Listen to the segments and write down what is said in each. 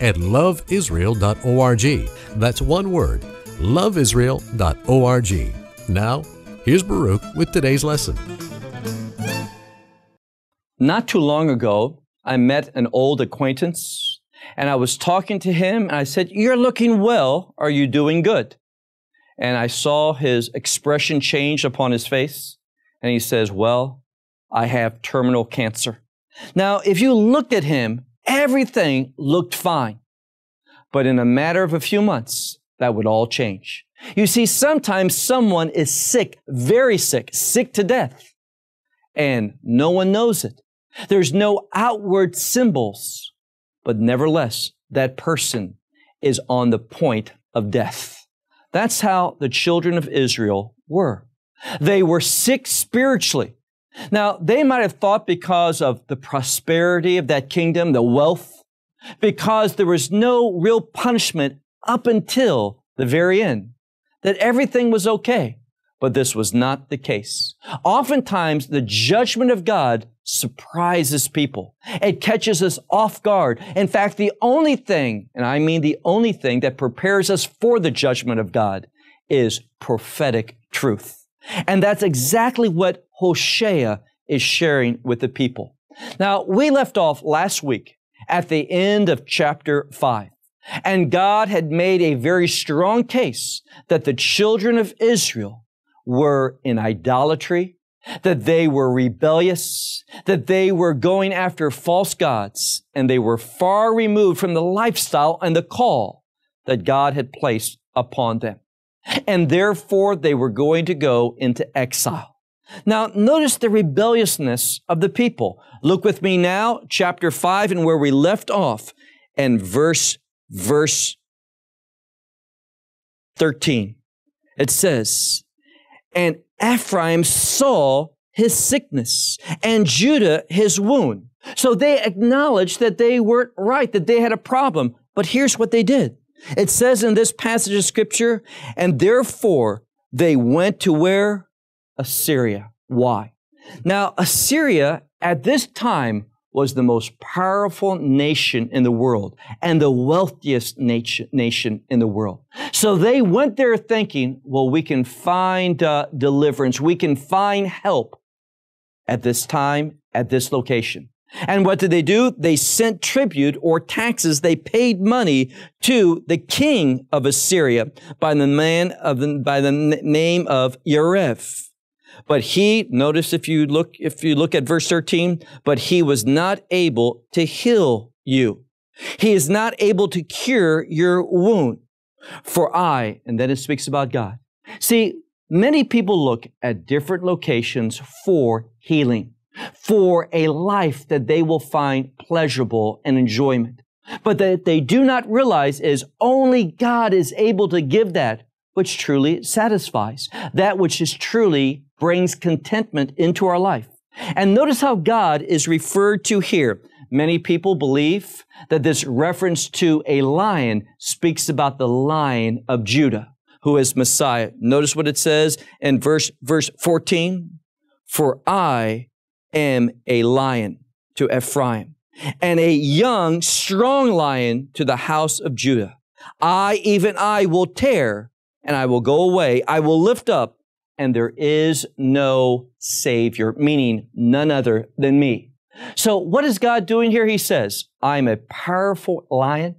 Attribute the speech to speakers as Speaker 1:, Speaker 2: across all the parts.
Speaker 1: at loveisrael.org. That's one word, loveisrael.org. Now, here's Baruch with today's lesson.
Speaker 2: Not too long ago, I met an old acquaintance and I was talking to him and I said, You're looking well. Are you doing good? And I saw his expression change upon his face and he says, Well, I have terminal cancer. Now, if you looked at him, Everything looked fine. But in a matter of a few months, that would all change. You see, sometimes someone is sick, very sick, sick to death, and no one knows it. There's no outward symbols, but nevertheless, that person is on the point of death. That's how the children of Israel were. They were sick spiritually, now, they might have thought because of the prosperity of that kingdom, the wealth, because there was no real punishment up until the very end, that everything was okay. But this was not the case. Oftentimes, the judgment of God surprises people. It catches us off guard. In fact, the only thing, and I mean the only thing that prepares us for the judgment of God is prophetic truth. And that's exactly what Hosea is sharing with the people. Now, we left off last week at the end of chapter 5. And God had made a very strong case that the children of Israel were in idolatry, that they were rebellious, that they were going after false gods, and they were far removed from the lifestyle and the call that God had placed upon them. And therefore, they were going to go into exile. Now, notice the rebelliousness of the people. Look with me now, chapter 5, and where we left off, and verse, verse 13. It says, And Ephraim saw his sickness, and Judah his wound. So they acknowledged that they weren't right, that they had a problem. But here's what they did. It says in this passage of scripture, and therefore they went to where? Assyria. Why? Now, Assyria at this time was the most powerful nation in the world and the wealthiest nation, nation in the world. So they went there thinking, well, we can find uh, deliverance, we can find help at this time, at this location. And what did they do? They sent tribute or taxes. They paid money to the king of Assyria by the man of the, by the name of Yeref. But he, notice if you look, if you look at verse 13, but he was not able to heal you. He is not able to cure your wound. For I, and then it speaks about God. See, many people look at different locations for healing, for a life that they will find pleasurable and enjoyment. But that they do not realize is only God is able to give that which truly satisfies, that which is truly brings contentment into our life. And notice how God is referred to here. Many people believe that this reference to a lion speaks about the lion of Judah, who is Messiah. Notice what it says in verse, verse 14 For I am a lion to Ephraim, and a young, strong lion to the house of Judah. I, even I, will tear and I will go away. I will lift up, and there is no Savior, meaning none other than me. So, what is God doing here? He says, I'm a powerful lion.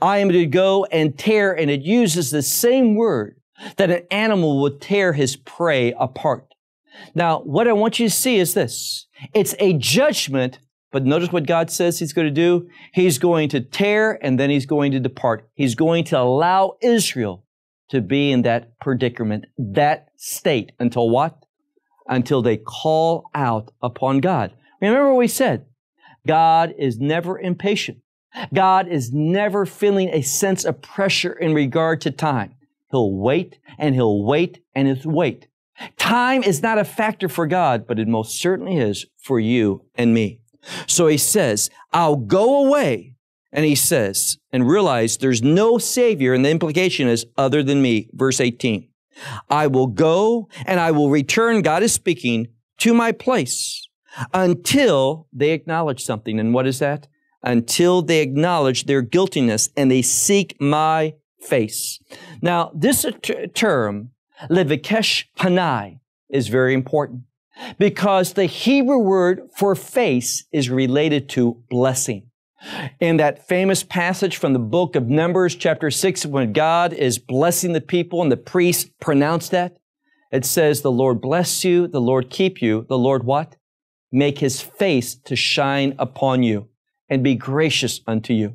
Speaker 2: I am to go and tear, and it uses the same word that an animal would tear his prey apart. Now, what I want you to see is this it's a judgment, but notice what God says He's going to do. He's going to tear and then He's going to depart. He's going to allow Israel to be in that predicament, that state, until what? Until they call out upon God. Remember what we said God is never impatient, God is never feeling a sense of pressure in regard to time. He'll wait and he'll wait and he'll wait. Time is not a factor for God, but it most certainly is for you and me. So he says, I'll go away and he says, and realize there's no Savior, and the implication is other than me. Verse 18 I will go and I will return, God is speaking, to my place until they acknowledge something. And what is that? Until they acknowledge their guiltiness and they seek my face. Now, this term, levikesh panai, is very important because the Hebrew word for face is related to blessing in that famous passage from the book of Numbers, chapter 6, when God is blessing the people and the priest pronounce that, it says, The Lord bless you, the Lord keep you, the Lord what? Make his face to shine upon you and be gracious unto you.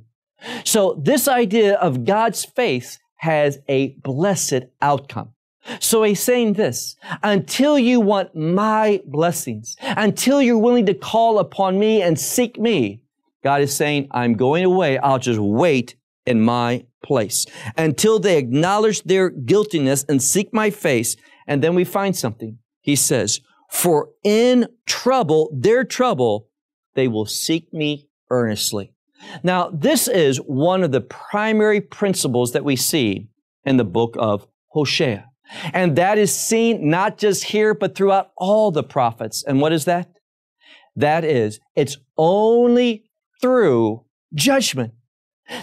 Speaker 2: So, this idea of God's face has a blessed outcome. So he's saying this, until you want my blessings, until you're willing to call upon me and seek me, God is saying, I'm going away. I'll just wait in my place until they acknowledge their guiltiness and seek my face. And then we find something. He says, For in trouble, their trouble, they will seek me earnestly. Now, this is one of the primary principles that we see in the book of Hosea. And that is seen not just here, but throughout all the prophets. And what is that? That is, it's only through judgment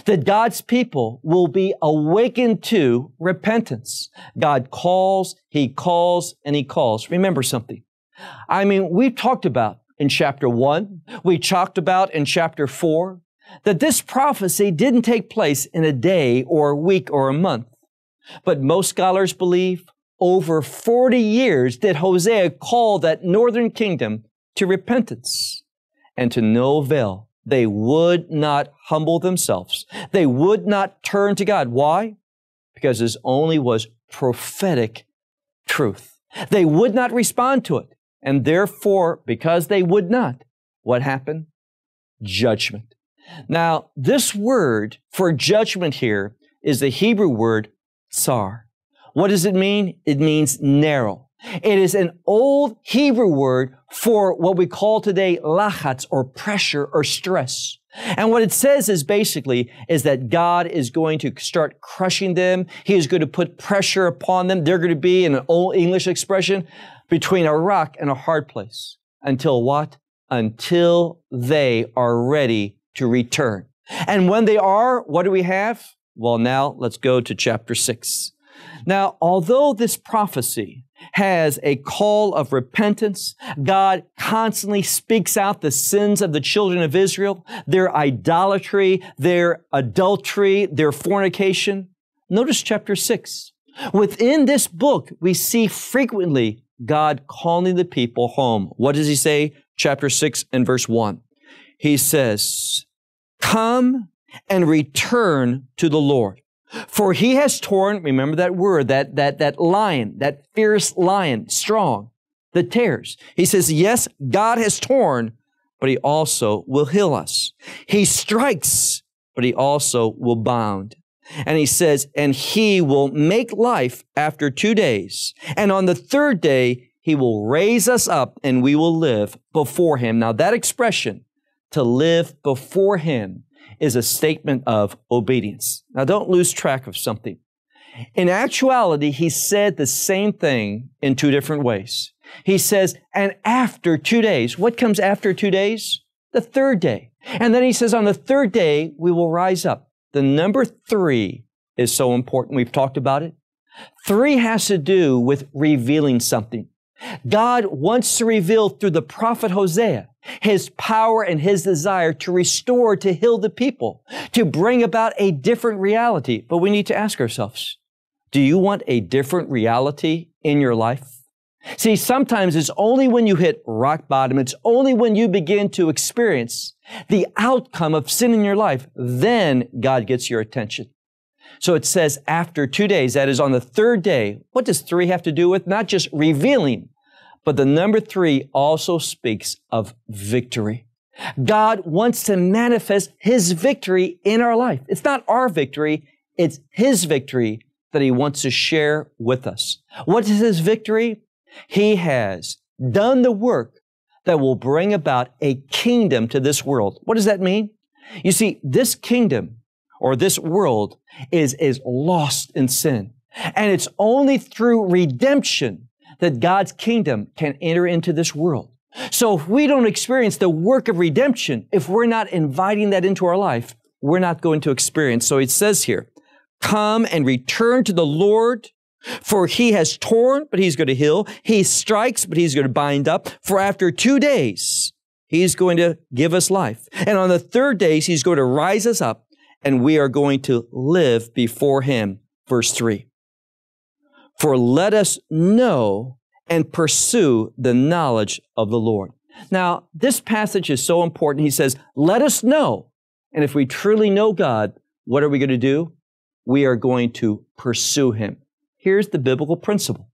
Speaker 2: that God's people will be awakened to repentance. God calls, He calls, and He calls. Remember something. I mean, we talked about in chapter one, we talked about in chapter four, that this prophecy didn't take place in a day or a week or a month. But most scholars believe over 40 years did Hosea call that northern kingdom to repentance and to no avail they would not humble themselves. They would not turn to God. Why? Because this only was prophetic truth. They would not respond to it. And therefore, because they would not, what happened? Judgment. Now, this word for judgment here is the Hebrew word tsar. What does it mean? It means narrow. It is an old Hebrew word for what we call today lachatz or pressure or stress. And what it says is basically is that God is going to start crushing them. He is going to put pressure upon them. They're going to be in an old English expression between a rock and a hard place until what? Until they are ready to return. And when they are, what do we have? Well, now let's go to chapter six. Now, although this prophecy has a call of repentance, God constantly speaks out the sins of the children of Israel, their idolatry, their adultery, their fornication. Notice chapter 6. Within this book, we see frequently God calling the people home. What does he say? Chapter 6 and verse 1. He says, Come and return to the Lord for he has torn, remember that word, that, that, that lion, that fierce lion, strong, the tears. He says, yes, God has torn, but he also will heal us. He strikes, but he also will bound. And he says, and he will make life after two days. And on the third day, he will raise us up and we will live before him. Now that expression, to live before him, is a statement of obedience. Now, don't lose track of something. In actuality, he said the same thing in two different ways. He says, and after two days, what comes after two days? The third day. And then he says, on the third day, we will rise up. The number three is so important. We've talked about it. Three has to do with revealing something. God wants to reveal through the prophet Hosea his power and his desire to restore, to heal the people, to bring about a different reality. But we need to ask ourselves, do you want a different reality in your life? See, sometimes it's only when you hit rock bottom, it's only when you begin to experience the outcome of sin in your life, then God gets your attention. So it says after two days, that is on the third day. What does three have to do with? Not just revealing, but the number three also speaks of victory. God wants to manifest his victory in our life. It's not our victory, it's his victory that he wants to share with us. What is his victory? He has done the work that will bring about a kingdom to this world. What does that mean? You see, this kingdom or this world is, is lost in sin. And it's only through redemption that God's kingdom can enter into this world. So if we don't experience the work of redemption, if we're not inviting that into our life, we're not going to experience. So it says here, come and return to the Lord, for he has torn, but he's going to heal. He strikes, but he's going to bind up. For after two days, he's going to give us life. And on the third days, he's going to rise us up and we are going to live before him. Verse 3. For let us know and pursue the knowledge of the Lord. Now, this passage is so important. He says, Let us know. And if we truly know God, what are we going to do? We are going to pursue him. Here's the biblical principle.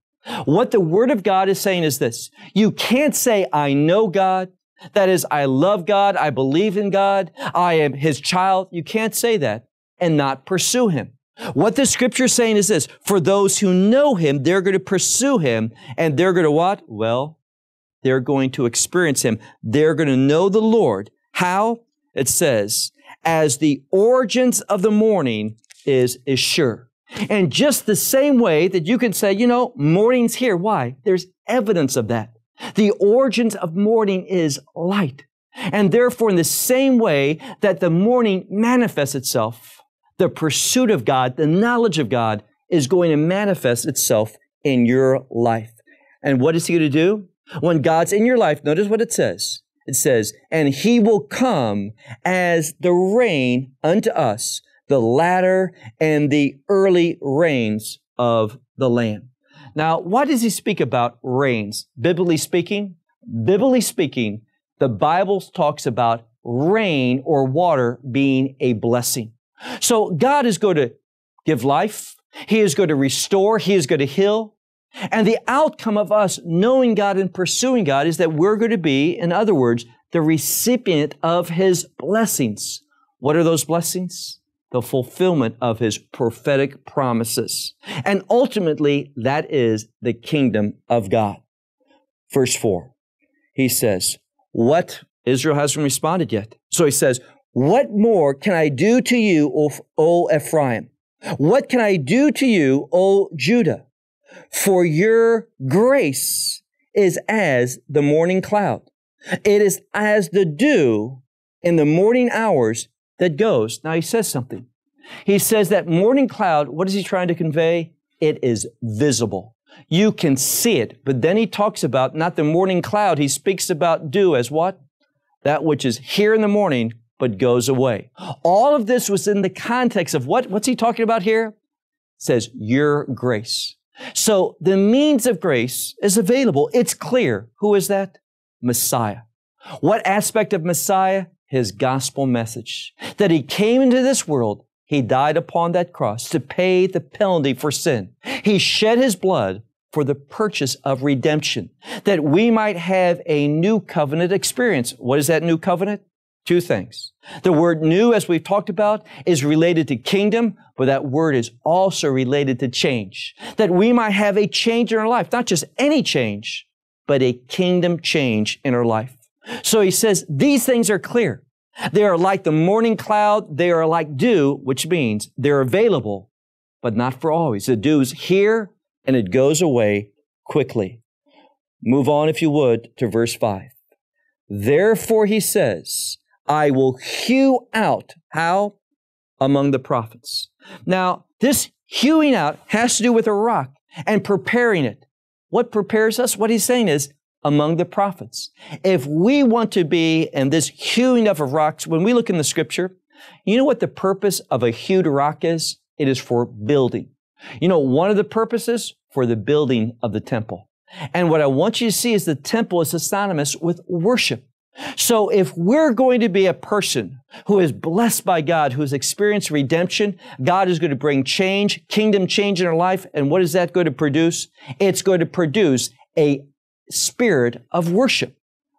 Speaker 2: What the Word of God is saying is this You can't say, I know God. That is, I love God, I believe in God, I am His child. You can't say that and not pursue Him. What the scripture is saying is this for those who know Him, they're going to pursue Him and they're going to what? Well, they're going to experience Him. They're going to know the Lord. How? It says, as the origins of the morning is, is sure. And just the same way that you can say, you know, morning's here. Why? There's evidence of that. The origins of morning is light. And therefore, in the same way that the morning manifests itself, the pursuit of God, the knowledge of God is going to manifest itself in your life. And what is He going to do? When God's in your life, notice what it says. It says, And He will come as the rain unto us, the latter and the early rains of the land. Now, why does he speak about rains? Biblically speaking, biblically speaking, the Bible talks about rain or water being a blessing. So God is going to give life. He is going to restore. He is going to heal. And the outcome of us knowing God and pursuing God is that we're going to be, in other words, the recipient of His blessings. What are those blessings? the fulfillment of his prophetic promises. And ultimately, that is the kingdom of God. Verse 4, he says, What? Israel hasn't responded yet. So he says, What more can I do to you, O Ephraim? What can I do to you, O Judah? For your grace is as the morning cloud. It is as the dew in the morning hours that goes. Now he says something. He says that morning cloud, what is he trying to convey? It is visible. You can see it. But then he talks about not the morning cloud, he speaks about dew as what? That which is here in the morning but goes away. All of this was in the context of what? What's he talking about here? It says your grace. So the means of grace is available. It's clear. Who is that? Messiah. What aspect of Messiah? his gospel message that he came into this world, he died upon that cross to pay the penalty for sin. He shed his blood for the purchase of redemption, that we might have a new covenant experience. What is that new covenant? Two things. The word new, as we've talked about, is related to kingdom, but that word is also related to change. That we might have a change in our life, not just any change, but a kingdom change in our life. So he says, these things are clear. They are like the morning cloud. They are like dew, which means they're available, but not for always. The dew is here and it goes away quickly. Move on, if you would, to verse 5. Therefore, he says, I will hew out how? Among the prophets. Now, this hewing out has to do with a rock and preparing it. What prepares us? What he's saying is, among the prophets. If we want to be in this hewing up of rocks, when we look in the scripture, you know what the purpose of a hewed rock is? It is for building. You know, one of the purposes for the building of the temple. And what I want you to see is the temple is synonymous with worship. So if we're going to be a person who is blessed by God, who has experienced redemption, God is going to bring change, kingdom change in our life. And what is that going to produce? It's going to produce a spirit of worship.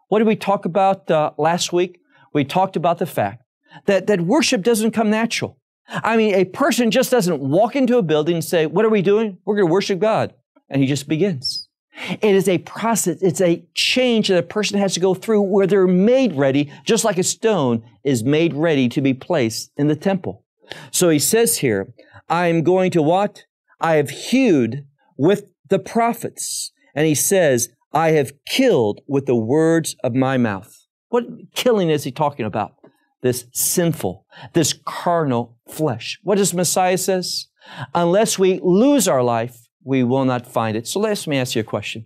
Speaker 2: What did we talk about uh, last week? We talked about the fact that, that worship doesn't come natural. I mean, a person just doesn't walk into a building and say, What are we doing? We're going to worship God. And he just begins. It is a process, it's a change that a person has to go through where they're made ready, just like a stone is made ready to be placed in the temple. So he says here, I am going to what? I have hewed with the prophets. And he says, I have killed with the words of my mouth. What killing is he talking about? This sinful, this carnal flesh. What does Messiah says? Unless we lose our life, we will not find it. So let me ask you a question.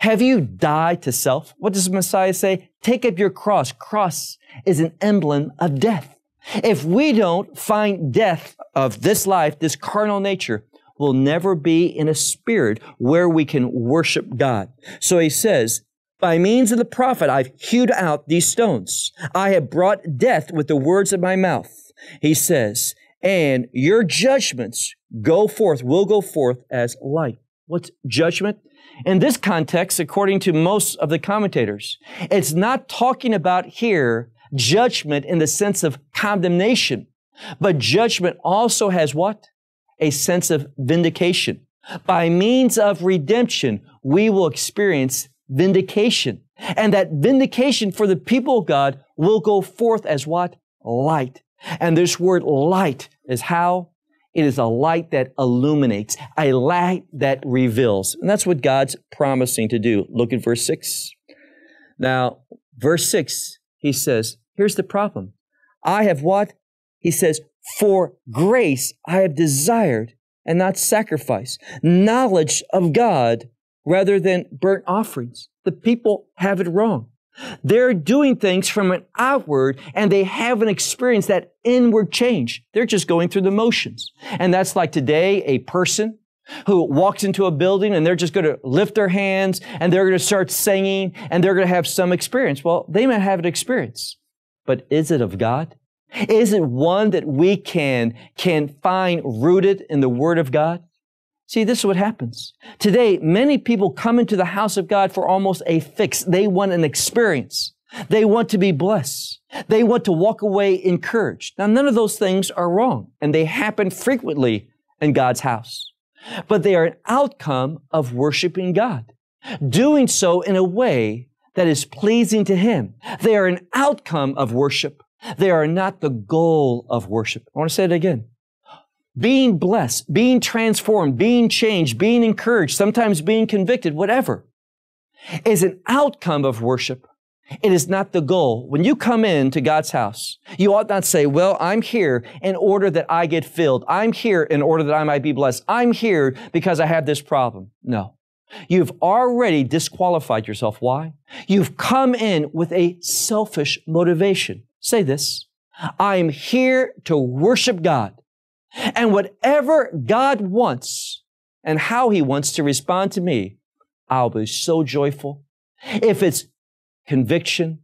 Speaker 2: Have you died to self? What does Messiah say? Take up your cross. Cross is an emblem of death. If we don't find death of this life, this carnal nature, will never be in a spirit where we can worship God. So he says, by means of the prophet, I've hewed out these stones. I have brought death with the words of my mouth. He says, and your judgments go forth, will go forth as light. What's judgment? In this context, according to most of the commentators, it's not talking about here judgment in the sense of condemnation, but judgment also has what? a sense of vindication. By means of redemption, we will experience vindication. And that vindication for the people of God will go forth as what? Light. And this word light is how? It is a light that illuminates, a light that reveals. And that's what God's promising to do. Look at verse 6. Now, verse 6, he says, here's the problem. I have what? He says, for grace I have desired and not sacrifice, knowledge of God rather than burnt offerings. The people have it wrong. They're doing things from an outward and they haven't experienced that inward change. They're just going through the motions. And that's like today, a person who walks into a building and they're just going to lift their hands and they're going to start singing and they're going to have some experience. Well, they may have an experience, but is it of God? Is it one that we can, can find rooted in the Word of God? See, this is what happens. Today, many people come into the house of God for almost a fix. They want an experience. They want to be blessed. They want to walk away encouraged. Now, none of those things are wrong, and they happen frequently in God's house. But they are an outcome of worshiping God, doing so in a way that is pleasing to Him. They are an outcome of worship. They are not the goal of worship. I want to say it again. Being blessed, being transformed, being changed, being encouraged, sometimes being convicted, whatever, is an outcome of worship. It is not the goal. When you come into God's house, you ought not say, well, I'm here in order that I get filled. I'm here in order that I might be blessed. I'm here because I have this problem. No. You've already disqualified yourself. Why? You've come in with a selfish motivation. Say this I am here to worship God. And whatever God wants and how He wants to respond to me, I'll be so joyful. If it's conviction,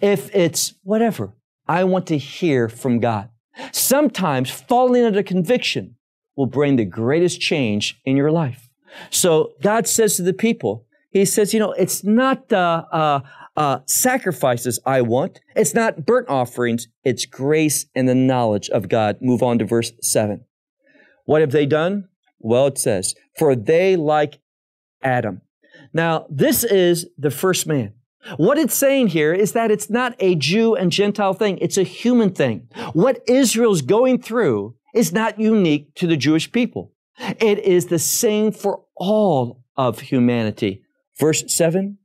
Speaker 2: if it's whatever, I want to hear from God. Sometimes falling under conviction will bring the greatest change in your life. So God says to the people, He says, you know, it's not the, uh, uh uh, sacrifices I want. It's not burnt offerings, it's grace and the knowledge of God. Move on to verse 7. What have they done? Well, it says, For they like Adam. Now, this is the first man. What it's saying here is that it's not a Jew and Gentile thing, it's a human thing. What Israel's going through is not unique to the Jewish people, it is the same for all of humanity. Verse 7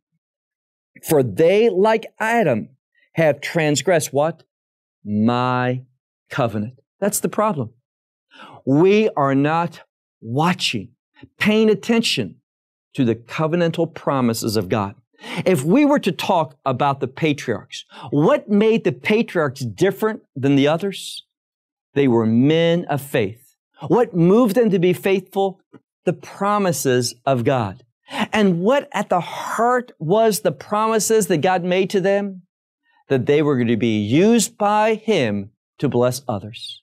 Speaker 2: for they, like Adam, have transgressed what? My covenant. That's the problem. We are not watching, paying attention to the covenantal promises of God. If we were to talk about the patriarchs, what made the patriarchs different than the others? They were men of faith. What moved them to be faithful? The promises of God. And what at the heart was the promises that God made to them? That they were going to be used by Him to bless others.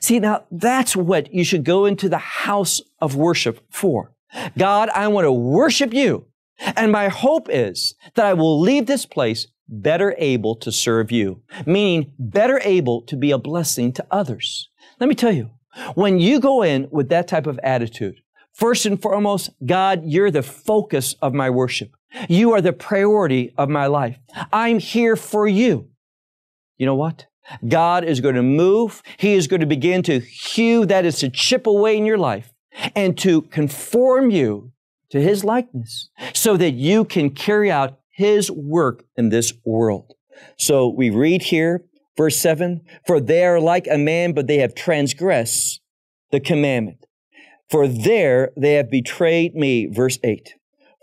Speaker 2: See, now that's what you should go into the house of worship for. God, I want to worship you. And my hope is that I will leave this place better able to serve you, meaning better able to be a blessing to others. Let me tell you, when you go in with that type of attitude, First and foremost, God, you're the focus of my worship. You are the priority of my life. I'm here for you. You know what? God is going to move. He is going to begin to hew, that is to chip away in your life and to conform you to His likeness so that you can carry out His work in this world. So we read here, verse 7 For they are like a man, but they have transgressed the commandment. For there they have betrayed me. Verse 8.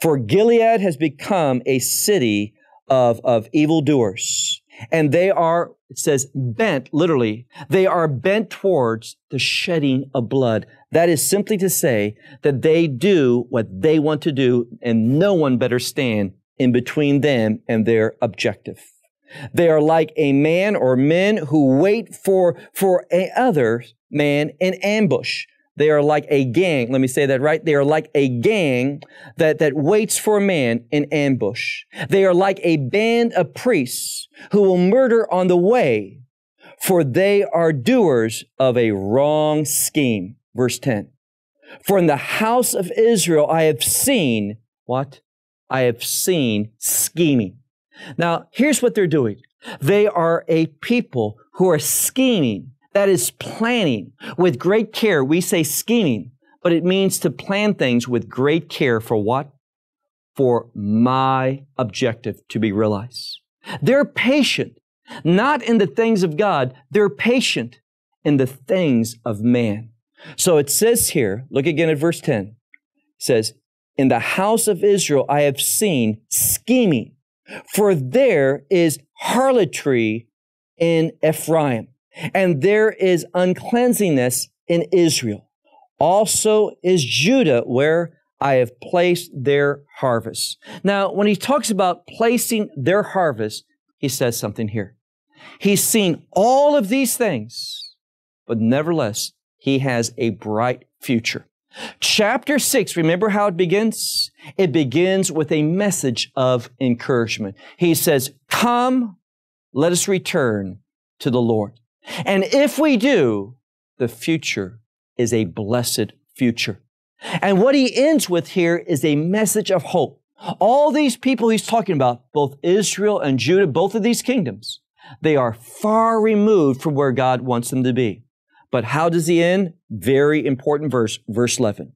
Speaker 2: For Gilead has become a city of, of evildoers. And they are, it says, bent, literally, they are bent towards the shedding of blood. That is simply to say that they do what they want to do, and no one better stand in between them and their objective. They are like a man or men who wait for, for a other man in ambush. They are like a gang. Let me say that right. They are like a gang that, that waits for a man in ambush. They are like a band of priests who will murder on the way, for they are doers of a wrong scheme. Verse 10. For in the house of Israel I have seen what? I have seen scheming. Now, here's what they're doing. They are a people who are scheming that is planning. With great care, we say scheming, but it means to plan things with great care for what? For my objective to be realized. They're patient, not in the things of God, they're patient in the things of man. So it says here, look again at verse 10. says, In the house of Israel I have seen scheming, for there is harlotry in Ephraim and there is uncleanness in Israel. Also is Judah, where I have placed their harvest. Now, when he talks about placing their harvest, he says something here. He's seen all of these things, but nevertheless, he has a bright future. Chapter 6, remember how it begins? It begins with a message of encouragement. He says, Come, let us return to the Lord. And if we do, the future is a blessed future. And what he ends with here is a message of hope. All these people he's talking about, both Israel and Judah, both of these kingdoms, they are far removed from where God wants them to be. But how does he end? Very important verse, verse 11.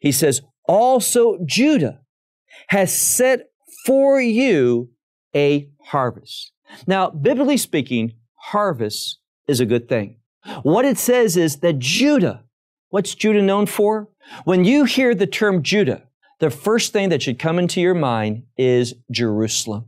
Speaker 2: He says, Also Judah has set for you a harvest. Now, biblically speaking, harvest is a good thing. What it says is that Judah, what's Judah known for? When you hear the term Judah, the first thing that should come into your mind is Jerusalem.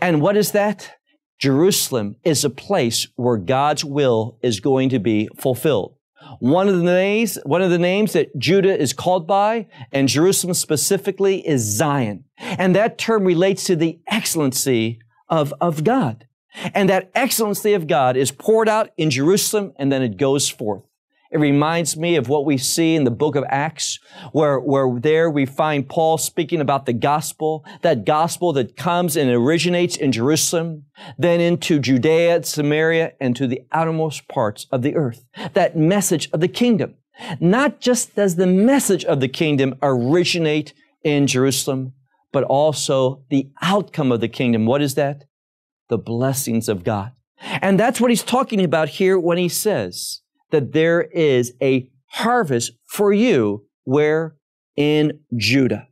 Speaker 2: And what is that? Jerusalem is a place where God's will is going to be fulfilled. One of the names, one of the names that Judah is called by, and Jerusalem specifically, is Zion. And that term relates to the excellency of, of God. And that excellency of God is poured out in Jerusalem and then it goes forth. It reminds me of what we see in the book of Acts, where, where there we find Paul speaking about the gospel, that gospel that comes and originates in Jerusalem, then into Judea, Samaria, and to the outermost parts of the earth. That message of the kingdom. Not just does the message of the kingdom originate in Jerusalem, but also the outcome of the kingdom. What is that? the blessings of God. And that's what he's talking about here when he says that there is a harvest for you where in Judah.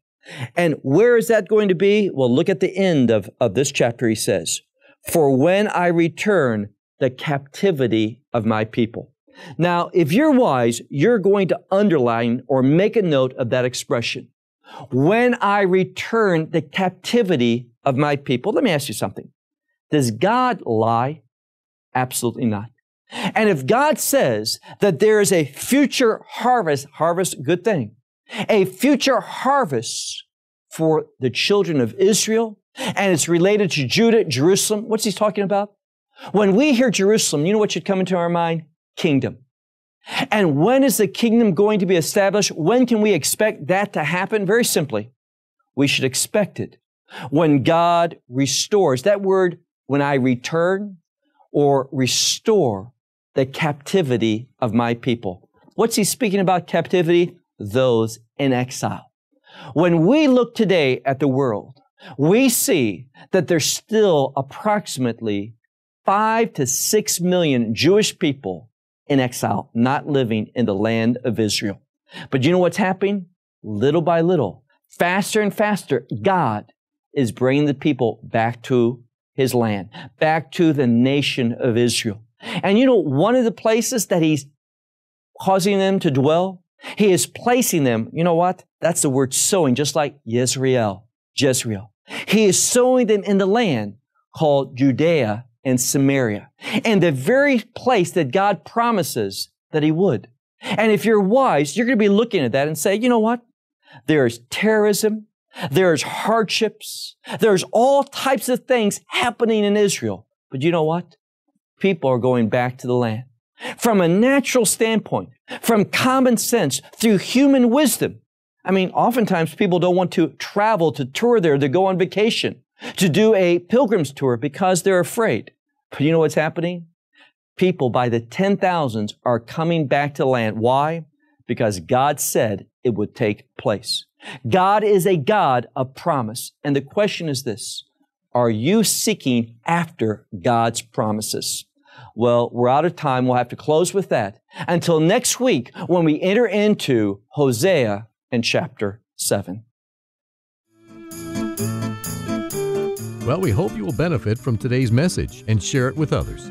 Speaker 2: And where is that going to be? Well, look at the end of, of this chapter. He says, For when I return the captivity of my people. Now, if you're wise, you're going to underline or make a note of that expression. When I return the captivity of my people. Let me ask you something. Does God lie? Absolutely not. And if God says that there is a future harvest, harvest, good thing, a future harvest for the children of Israel, and it's related to Judah, Jerusalem, what's he talking about? When we hear Jerusalem, you know what should come into our mind? Kingdom. And when is the kingdom going to be established? When can we expect that to happen? Very simply, we should expect it when God restores. That word when I return or restore the captivity of my people. What's he speaking about captivity? Those in exile. When we look today at the world, we see that there's still approximately five to six million Jewish people in exile, not living in the land of Israel. But you know what's happening? Little by little, faster and faster, God is bringing the people back to his land, back to the nation of Israel. And you know, one of the places that he's causing them to dwell, he is placing them, you know what? That's the word sowing, just like Yisrael, Jezreel. He is sowing them in the land called Judea and Samaria, and the very place that God promises that he would. And if you're wise, you're going to be looking at that and say, you know what? There is terrorism. There's hardships. There's all types of things happening in Israel. But you know what? People are going back to the land. From a natural standpoint, from common sense, through human wisdom. I mean, oftentimes people don't want to travel to tour there, to go on vacation, to do a pilgrim's tour because they're afraid. But you know what's happening? People by the 10,000s are coming back to land. Why? because God said it would take place. God is a God of promise. And the question is this Are you seeking after God's promises? Well, we're out of time. We'll have to close with that until next week when we enter into Hosea and chapter 7. Well, we
Speaker 1: hope you will benefit from today's message and share it with others.